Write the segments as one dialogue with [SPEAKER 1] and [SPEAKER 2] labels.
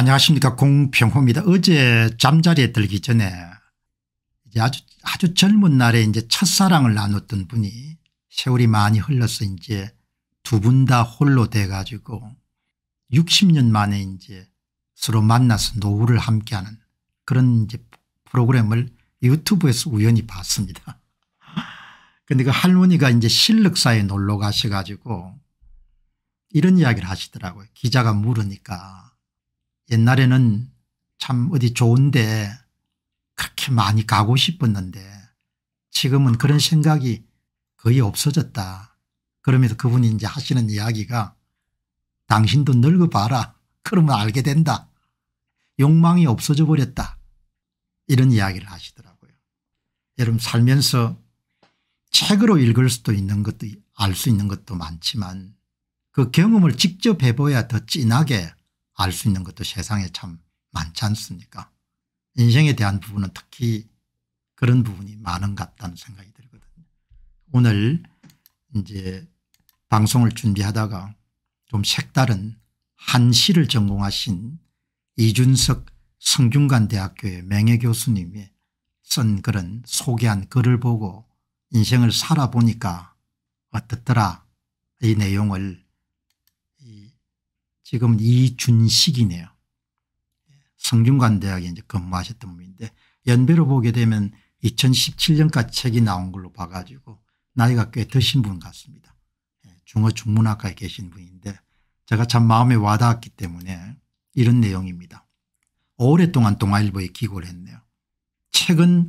[SPEAKER 1] 안녕하십니까 공평호입니다. 어제 잠자리에 들기 전에 이제 아주 아주 젊은 날에 이제 첫사랑을 나눴던 분이 세월이 많이 흘러서 이제 두 분 다 홀로 돼 가지고 60년 만에 이제 서로 만나서 노후를 함께하는 그런 이제 프로그램을 유튜브에서 우연히 봤습니다. 근데 그 할머니가 이제 신륵사에 놀러 가셔 가지고 이런 이야기를 하시더라고요. 기자가 물으니까 옛날에는 참 어디 좋은데 그렇게 많이 가고 싶었는데 지금은 그런 생각이 거의 없어졌다. 그러면서 그분이 이제 하시는 이야기가 당신도 늙어봐라. 그러면 알게 된다. 욕망이 없어져 버렸다. 이런 이야기를 하시더라고요. 여러분 살면서 책으로 읽을 수도 있는 것도 알 수 있는 것도 많지만 그 경험을 직접 해봐야 더 진하게 알수 있는 것도 세상에 참 많지 않습니까 인생에 대한 부분은 특히 그런 부분이 많은 것 같다는 생각이 들거든요. 오늘 이제 방송을 준비하다가 좀 색다른 한시를 전공하신 이준석 성균관대학교의 명예교수님이 쓴 그런 소개한 글을 보고 인생을 살아보니까 어떻더라 이 내용을 지금 이준식이네요. 성균관대학에 이제 근무하셨던 분인데 연배로 보게 되면 2017년까지 책이 나온 걸로 봐가지고 나이가 꽤 드신 분 같습니다. 예, 중어 중문학과에 계신 분인데 제가 참 마음에 와닿았기 때문에 이런 내용입니다. 오랫동안 동아일보에 기고를 했네요. 책은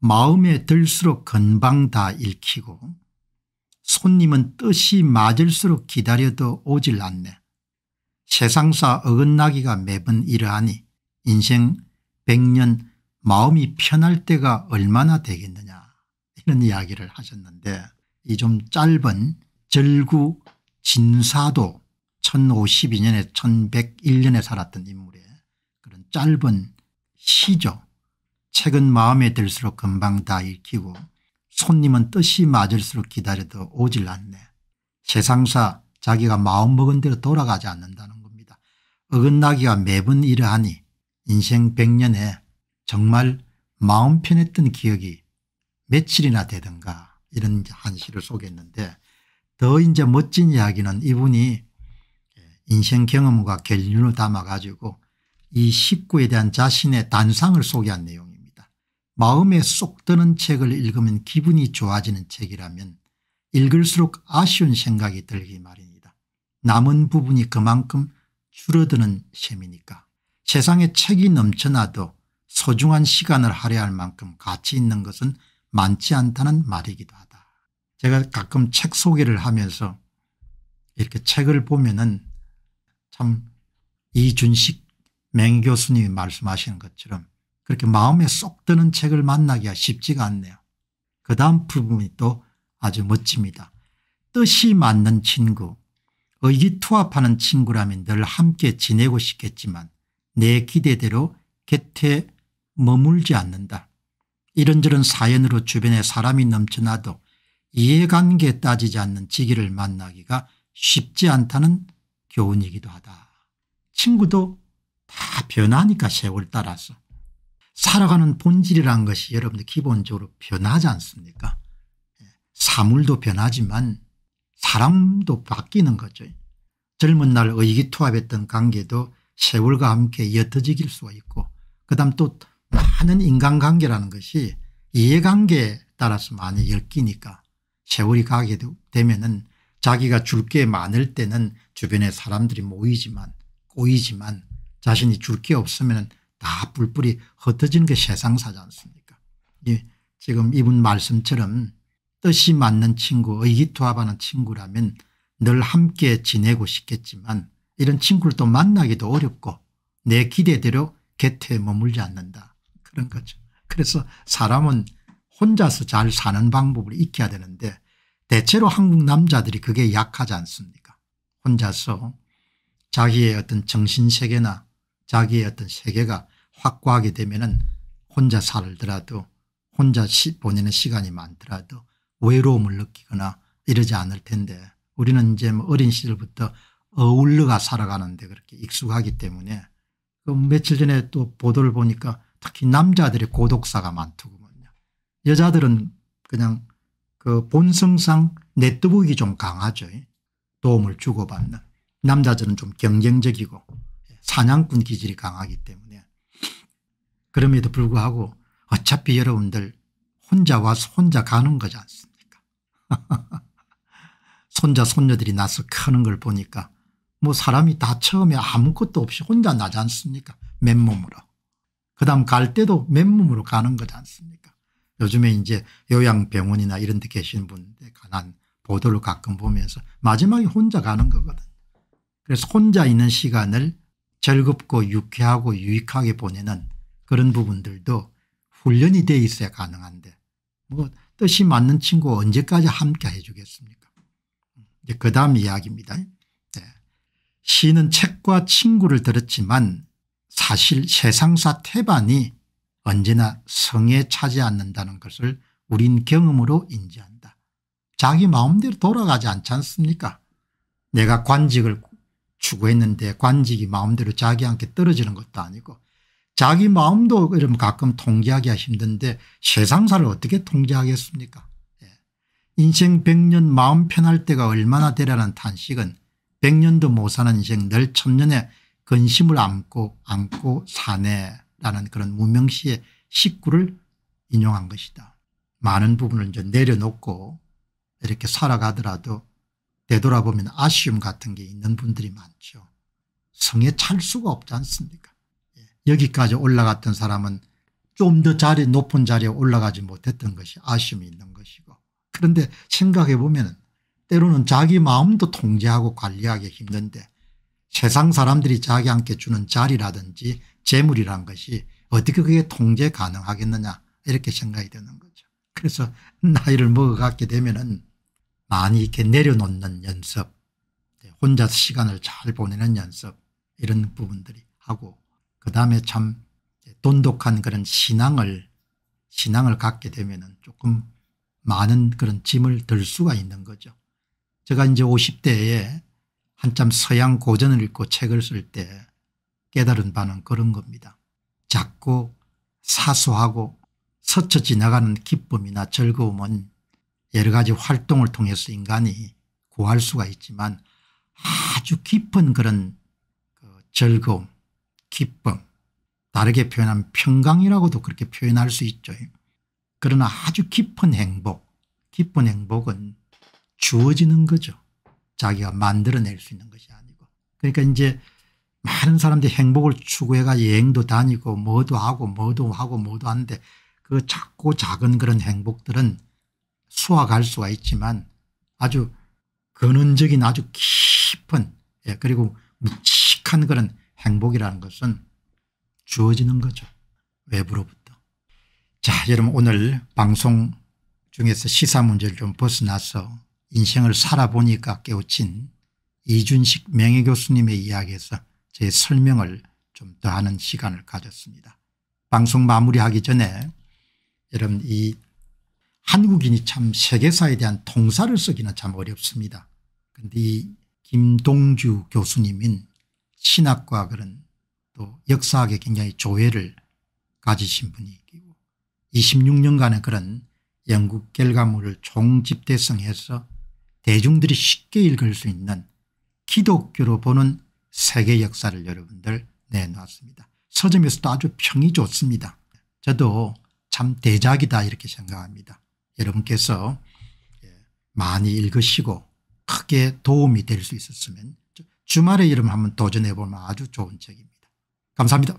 [SPEAKER 1] 마음에 들수록 금방 다 읽히고 손님은 뜻이 맞을수록 기다려도 오질 않네. 세상사 어긋나기가 매번 이러하니 인생 100년 마음이 편할 때가 얼마나 되겠느냐 이런 이야기를 하셨는데 이 좀 짧은 절구 진사도 1052년에 1101년에 살았던 인물의 그런 짧은 시죠. 책은 마음에 들수록 금방 다 읽히고 손님은 뜻이 맞을수록 기다려도 오질 않네. 세상사 자기가 마음먹은 대로 돌아가지 않는다는 어긋나기가 매번 이러하니 인생 100년에 정말 마음 편했던 기억이 며칠이나 되던가 이런 한 시를 속개했는데더 이제 멋진 이야기는 이분이 인생 경험과 결륜을 담아 가지고 이 식구에 대한 자신의 단상을 소개한 내용입니다. 마음에 쏙 드는 책을 읽으면 기분이 좋아지는 책이라면 읽을수록 아쉬운 생각이 들기 마련이다. 남은 부분이 그만큼 줄어드는 셈이니까 세상에 책이 넘쳐나도 소중한 시간을 할애할 만큼 가치 있는 것은 많지 않다는 말이기도 하다. 제가 가끔 책 소개를 하면서 이렇게 책을 보면은 참 이준식 맹교수님이 말씀하시는 것처럼 그렇게 마음에 쏙 드는 책을 만나기가 쉽지가 않네요. 그 다음 부분이 또 아주 멋집니다. 뜻이 맞는 친구 의기투합하는 어, 친구라면 늘 함께 지내고 싶겠지만 내 기대대로 곁에 머물지 않는다. 이런저런 사연으로 주변에 사람이 넘쳐나도 이해관계 따지지 않는 지기를 만나기가 쉽지 않다는 교훈이기도 하다. 친구도 다 변하니까 세월 따라서. 살아가는 본질이란 것이 여러분들 기본적으로 변하지 않습니까 예, 사물도 변하지만 사람도 바뀌는 거죠. 젊은 날 의기투합했던 관계도 세월과 함께 옅어지길 수가 있고 그다음 또 많은 인간관계라는 것이 이해관계에 따라서 많이 엮이니까 세월이 가게 되면 은 자기가 줄 게 많을 때는 주변에 사람들이 모이지만 꼬이지만 자신이 줄 게 없으면 다 뿔뿔이 흩어지는 게 세상사지 않습니까 예, 지금 이분 말씀처럼 뜻이 맞는 친구 의기투합하는 친구라면 늘 함께 지내고 싶겠지만 이런 친구를 또 만나기도 어렵고 내 기대대로 곁에 머물지 않는다. 그런 거죠. 그래서 사람은 혼자서 잘 사는 방법을 익혀야 되는데 대체로 한국 남자들이 그게 약하지 않습니까 혼자서 자기의 어떤 정신세계나 자기의 어떤 세계가 확고하게 되면 은 혼자 살더라도 혼자 시, 보내는 시간이 많더라도 외로움을 느끼거나 이러지 않을 텐데 우리는 이제 뭐 어린 시절부터 어울러가 살아가는데 그렇게 익숙하기 때문에 그 며칠 전에 또 보도를 보니까 특히 남자들의 고독사가 많더군요. 여자들은 그냥 그 본성상 내뜨북이 좀 강하죠. 도움을 주고받는. 남자들은 좀 경쟁적이고 사냥꾼 기질이 강하기 때문에 그럼에도 불구하고 어차피 여러분들 혼자 와서 혼자 가는 거지 않습니까 손자 손녀들이 나서 크는 걸 보니까 뭐 사람이 다 처음에 아무것도 없이 혼자 나지 않습니까 맨몸으로. 그 다음 갈 때도 맨몸으로 가는 거지 않습니까 요즘에 이제 요양병원이나 이런 데 계신 분에 들 관한 보도를 가끔 보면서 마지막에 혼자 가는 거거든요. 그래서 혼자 있는 시간을 즐겁고 유쾌하고 유익하게 보내는 그런 부분들도 훈련이 돼 있어야 가능한데 뭐 뜻이 맞는 친구 언제까지 함께 해주겠습니까 그 다음 이야기입니다. 네. 시는 책과 친구를 들었지만 사실 세상사 태반이 언제나 성에 차지 않는다는 것을 우린 경험으로 인지한다. 자기 마음대로 돌아가지 않지 않습니까 내가 관직을 추구했는데 관직이 마음대로 자기한테 떨어지는 것도 아니고 자기 마음도 이러면 가끔 통제하기가 힘든데 세상사를 어떻게 통제하겠습니까 인생 100년 마음 편할 때가 얼마나 되라는 탄식은 100년도 못 사는 인생 늘 천년에 근심을 안고 안고 사네라는 그런 무명시의 식구를 인용한 것이다. 많은 부분을 이제 내려놓고 이렇게 살아가더라도 되돌아보면 아쉬움 같은 게 있는 분들이 많죠. 성에 찰 수가 없지 않습니까 예, 여기까지 올라갔던 사람은 좀 더 자리 높은 자리에 올라가지 못했던 것이 아쉬움이 있는 것이고 그런데 생각해 보면 때로는 자기 마음도 통제하고 관리하기 힘든데 세상 사람들이 자기한테 주는 자리라든지 재물이란 것이 어떻게 그게 통제 가능하겠느냐 이렇게 생각이 되는 거죠. 그래서 나이를 먹어갖게 되면 은 많이 이렇게 내려놓는 연습 혼자 시간을 잘 보내는 연습 이런 부분들이 하고 그다음에 참 돈독한 그런 신앙을 신앙을 갖게 되면 은 조금 많은 그런 짐을 들 수가 있는 거죠. 제가 이제 50대에 한참 서양 고전을 읽고 책을 쓸 때 깨달은 바는 그런 겁니다. 작고 사소하고 스쳐 지나가는 기쁨이나 즐거움은 여러 가지 활동을 통해서 인간이 구할 수가 있지만 아주 깊은 그런 그 즐거움, 기쁨, 다르게 표현하면 평강이라고도 그렇게 표현할 수 있죠. 그러나 아주 깊은 행복 깊은 행복은 주어지는 거죠. 자기가 만들어낼 수 있는 것이 아니고 그러니까 이제 많은 사람들이 행복을 추구해가 여행도 다니고 뭐도 하고 뭐도 하고 뭐도 하는데 그 작고 작은 그런 행복들은 수확할 수가 있지만 아주 근원적인 아주 깊은 예, 그리고 묵직한 그런 행복이라는 것은 주어지는 거죠. 외부로부터. 자 여러분 오늘 방송 중에서 시사 문제를 좀 벗어나서 인생을 살아보니까 깨우친 이준식 명예교수님의 이야기에서 제 설명을 좀 더하는 시간을 가졌습니다. 방송 마무리하기 전에 여러분 이 한국인이 참 세계사에 대한 통사를 쓰기는 참 어렵습니다. 그런데 이 김동주 교수님인 신학과 그런 또 역사학에 굉장히 조예를 가지신 분이 26년간의 그런 영국 결과물을 총집대성해서 대중들이 쉽게 읽을 수 있는 기독교로 보는 세계 역사를 여러분들 내놓았습니다 서점에서도 아주 평이 좋습니다. 저도 참 대작이다 이렇게 생각합니다. 여러분께서 예, 많이 읽으시고 크게 도움이 될 수 있었으면 주말에 이름 한번 도전해 보면 아주 좋은 책입니다. 감사합니다.